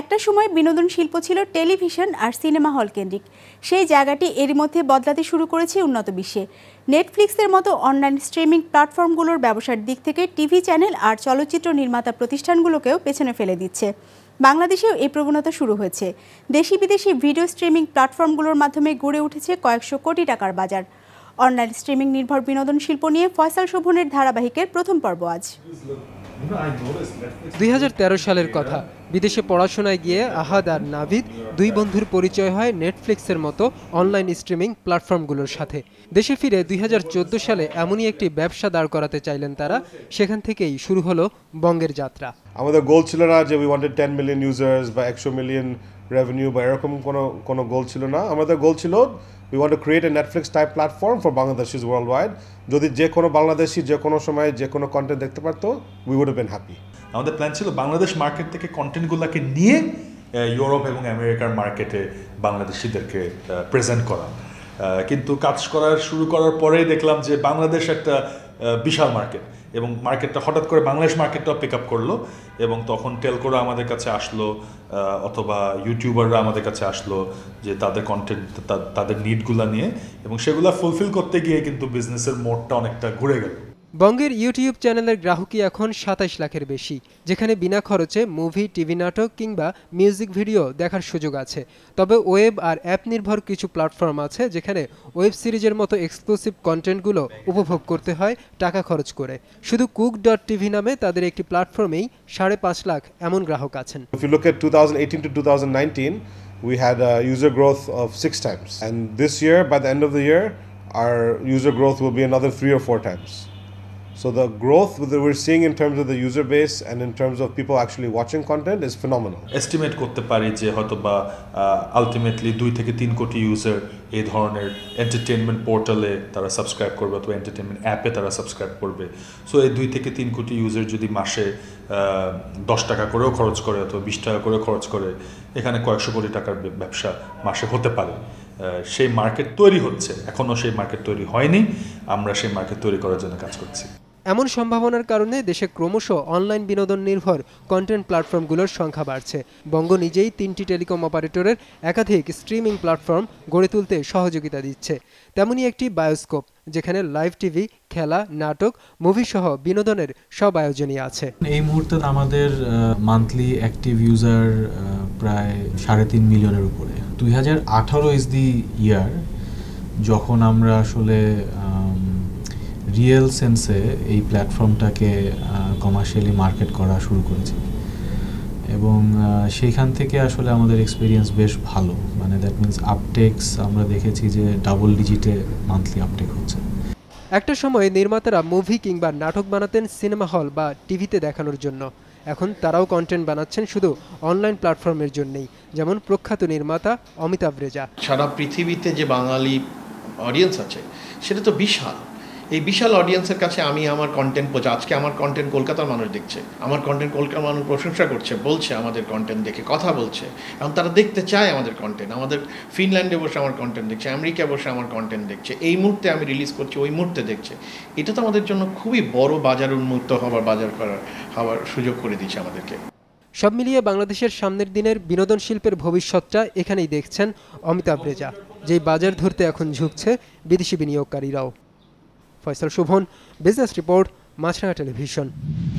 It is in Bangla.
একটা সময় বিনোদন শিল্প ছিল টেলিভিশন আর সিনেমা হল কেন্দ্রিক সেই জায়গাটি এর মধ্যে বদলাতে শুরু করেছে উন্নত বিশ্বে নেটফ্লিক্সের মতো অনলাইন স্ট্রিমিং প্ল্যাটফর্মগুলোর ব্যবসার দিক থেকে টিভি চ্যানেল আর চলচ্চিত্র নির্মাতা প্রতিষ্ঠানগুলোকেও পেছনে ফেলে দিচ্ছে বাংলাদেশেও এই প্রবণতা শুরু হয়েছে দেশি বিদেশি ভিডিও স্ট্রিমিং প্ল্যাটফর্মগুলোর মাধ্যমে গড়ে উঠেছে কয়েকশো কোটি টাকার বাজার অনলাইন স্ট্রিমিং নির্ভর বিনোদন শিল্প নিয়ে ফয়সাল শোভনের ধারাবাহিকের প্রথম পর্ব আজ দুই সালের কথা বিদেশে পড়াশোনায় গিয়ে আহাদ আর নাভিদ দুই বন্ধুর পরিচয় হয় নেটফ্লিক্সের মতো অনলাইন স্ট্রিমিং প্ল্যাটফর্মগুলোর সাথে দেশে ফিরে দুই সালে এমনই একটি ব্যবসা দাঁড় করাতে চাইলেন তারা সেখান থেকেই শুরু হলো বঙ্গের যাত্রা আমাদের গোল ছিল না যে we wanted ten million users বা একশো মিলিয়ন রেভিনিউ বা এরকম কোনো কোনো গোল ছিল না আমাদের গোল ছিল we want to create a Netflix type platform for Bangladesh worldwide যদি যে কোনো বাংলাদেশি যে কোনো সময় যে কোনো কন্টেন্ট দেখতে পারতো উই উড হ্যাপি আমাদের প্ল্যান ছিল বাংলাদেশ মার্কেট থেকে কন্টেন্টগুলোকে নিয়ে ইউরোপ এবং আমেরিকার মার্কেটে বাংলাদেশিদেরকে প্রেজেন্ট করা কিন্তু কাজ করার শুরু করার পরেই দেখলাম যে বাংলাদেশ একটা বিশাল মার্কেট এবং মার্কেটটা হঠাৎ করে বাংলাদেশ মার্কেটটাও পিক আপ করলো এবং তখন টেলকোরা আমাদের কাছে আসলো অথবা ইউটিউবাররা আমাদের কাছে আসলো যে তাদের কন্টেন্ট তাদের নিডগুলো নিয়ে এবং সেগুলো ফুলফিল করতে গিয়ে কিন্তু বিজনেসের মোডটা অনেকটা ঘুরে গেলো বঙ্গের ইউটিউব চ্যানেলের গ্রাহকই এখন সাতাইশ লাখের বেশি যেখানে বিনা খরচে মুভি টিভি নাটক কিংবা মিউজিক ভিডিও দেখার সুযোগ আছে তবে ওয়েব আর অ্যাপ নির্ভর কিছু প্ল্যাটফর্ম আছে যেখানে ওয়েব সিরিজের মতো এক্সক্লুসিভ কন্টেন্টগুলো উপভোগ করতে হয় টাকা খরচ করে শুধু কুক ডট টিভি নামে তাদের একটি প্ল্যাটফর্মেই সাড়ে পাঁচ লাখ এমন গ্রাহক আছেন we had a user growth of six times. And this year, by the end of the year, our user growth will be another three or four times. So the growth that we're seeing in terms of the user base and in terms of people actually watching content is phenomenal. Estimate করতে পারি যে হয়তো বা আলটিমেটলি দুই থেকে তিন কোটি ইউজার এই ধরনের এন্টারটেনমেন্ট পোর্টালে তারা সাবস্ক্রাইব করবে অথবা এন্টারটেনমেন্ট অ্যাপে তারা সাবস্ক্রাইব করবে সো এই দুই থেকে তিন কোটি ইউজার যদি মাসে দশ টাকা করেও খরচ করে অথবা বিশ টাকা করেও খরচ করে এখানে কয়েকশো কোটি টাকার ব্যবসা মাসে হতে পারে সেই মার্কেট তৈরি হচ্ছে এখনও সেই মার্কেট তৈরি হয়নি আমরা সেই মার্কেট তৈরি করার জন্য কাজ করছি এমন সম্ভাবনার কারণে দেশে ক্রমশ অনলাইন বিনোদন নির্ভর কন্টেন্ট প্ল্যাটফর্মগুলোর সংখ্যা বাড়ছে বঙ্গ নিজেই তিনটি টেলিকম অপারেটরের একাধিক স্ট্রিমিং প্ল্যাটফর্ম গড়ে তুলতে সহযোগিতা দিচ্ছে তেমনই একটি বায়োস্কোপ যেখানে লাইভ টিভি খেলা নাটক মুভি সহ বিনোদনের সব আয়োজনই আছে এই মুহূর্তে আমাদের মান্থলি অ্যাক্টিভ ইউজার প্রায় সাড়ে তিন মিলিয়নের উপরে দুই হাজার আঠারো ইজ দি ইয়ার যখন আমরা আসলে রিয়েল সেন্সে এই প্ল্যাটফর্মটাকে কমার্শিয়ালি মার্কেট করা শুরু করেছি এবং সেইখান থেকে আসলে আমাদের এক্সপিরিয়েন্স বেশ ভালো মানে দ্যাট মিন্স আপটেক্স আমরা দেখেছি যে ডাবল ডিজিটে মান্থলি আপটেক হচ্ছে একটা সময় নির্মাতারা মুভি কিংবা নাটক বানাতেন সিনেমা হল বা টিভিতে দেখানোর জন্য এখন তারাও কন্টেন্ট বানাচ্ছেন শুধু অনলাইন প্ল্যাটফর্মের জন্যই যেমন প্রখ্যাত নির্মাতা অমিতাভ রেজা সারা পৃথিবীতে যে বাঙালি অডিয়েন্স আছে সেটা তো বিশাল এই বিশাল অডিয়েন্সের কাছে আমি আমার কন্টেন্ট পৌঁছে আজকে আমার কন্টেন্ট কলকাতার মানুষ দেখছে আমার কন্টেন্ট কলকাতার মানুষ প্রশংসা করছে বলছে আমাদের কন্টেন্ট দেখে কথা বলছে এবং তারা দেখতে চায় আমাদের কন্টেন্ট আমাদের ফিনল্যান্ডে বসে আমার কন্টেন্ট দেখছে আমেরিকা বসে আমার কন্টেন্ট দেখছে এই মুহূর্তে আমি রিলিজ করছি ওই মুহূর্তে দেখছে এটা তো আমাদের জন্য খুবই বড় বাজার উন্মুক্ত হওয়ার বাজার করার হওয়ার সুযোগ করে দিচ্ছে আমাদেরকে সব মিলিয়ে বাংলাদেশের সামনের দিনের বিনোদন শিল্পের ভবিষ্যৎটা এখানেই দেখছেন অমিতাভ রেজা যেই বাজার ধরতে এখন ঝুঁকছে বিদেশি বিনিয়োগকারীরাও Faisal Shuvon business report Maasranga television